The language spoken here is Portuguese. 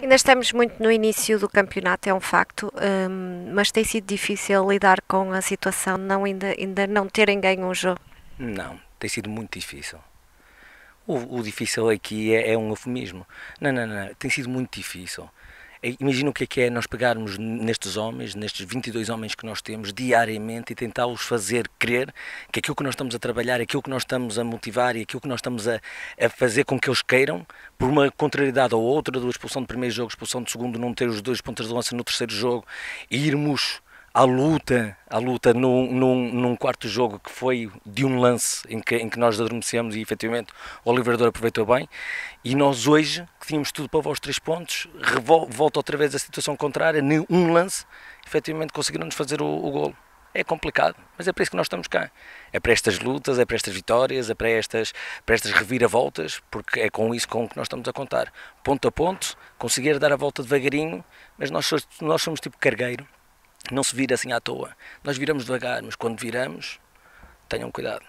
Ainda estamos muito no início do campeonato, é um facto, um, mas tem sido difícil lidar com a situação de não, ainda, ainda não terem ganho um jogo. Não, tem sido muito difícil. O, o difícil aqui é, é, um eufemismo. Não, não, não, tem sido muito difícil. Eh, imagina o que é, que é nós pegarmos nestes homens, nestes 22 homens que nós temos diariamente e tentá-los fazer crer que aquilo que nós estamos a trabalhar, aquilo que nós estamos a motivar e aquilo que nós estamos a, a fazer com que eles queiram, por uma contrariedade ou outra, do expulsão do primeiro jogo, expulsão do segundo, não ter os dois pontos de lança no terceiro jogo e irmos à luta, à luta num, num, num, quarto jogo que foi de um lance em que, em que nós adormecemos e efetivamente o Oliveirador aproveitou bem. E nós hoje, que tínhamos tudo para os três pontos, volta outra vez a situação contrária, num lance, efetivamente conseguiram-nos fazer o, o golo. É complicado, mas é para isso que nós estamos cá. É para estas lutas, é para estas vitórias, é para estas, para estas reviravoltas, porque é com isso com que nós estamos a contar. Ponto a ponto, conseguir dar a volta devagarinho, mas nós, nós somos tipo cargueiro não se vira assim à toa. Nós viramos devagar, mas quando viramos, tenham cuidado.